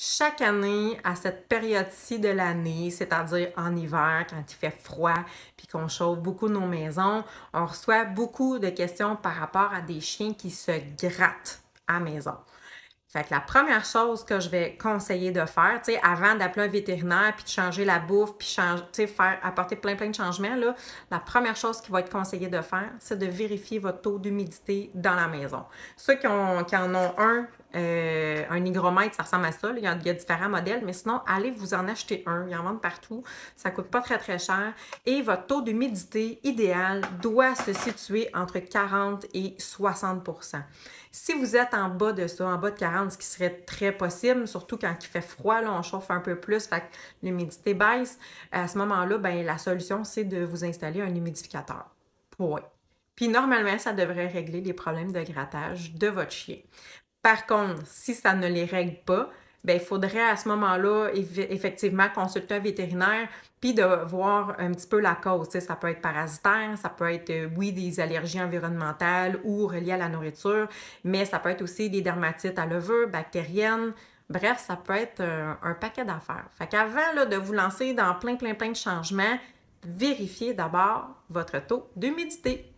Chaque année, à cette période-ci de l'année, c'est-à-dire en hiver, quand il fait froid, puis qu'on chauffe beaucoup nos maisons, on reçoit beaucoup de questions par rapport à des chiens qui se grattent à maison. Fait que la première chose que je vais conseiller de faire, tu sais, avant d'appeler un vétérinaire, puis de changer la bouffe, puis de faire apporter plein plein de changements, là, la première chose qui va être conseillée de faire, c'est de vérifier votre taux d'humidité dans la maison. Ceux qui en ont un euh, un hygromètre, ça ressemble à ça. Il, y a, différents modèles, mais sinon, allez vous en acheter un. Il y en vend partout. Ça ne coûte pas très, très cher. Et votre taux d'humidité idéal doit se situer entre 40 et 60 si vous êtes en bas de ça, en bas de 40, ce qui serait très possible, surtout quand il fait froid, là, on chauffe un peu plus, fait l'humidité baisse, à ce moment-là, ben, la solution, c'est de vous installer un humidificateur. Puis normalement, ça devrait régler les problèmes de grattage de votre chien. Par contre, si ça ne les règle pas, ben, il faudrait à ce moment-là effectivement consulter un vétérinaire puis de voir un petit peu la cause. ça peut être parasitaire, ça peut être, euh, oui, des allergies environnementales ou reliées à la nourriture, mais ça peut être aussi des dermatites à levure, bactériennes. Bref, ça peut être un, euh, un paquet d'affaires. Fait qu'avant de vous lancer dans plein, plein, plein de changements, vérifiez d'abord votre taux d'humidité.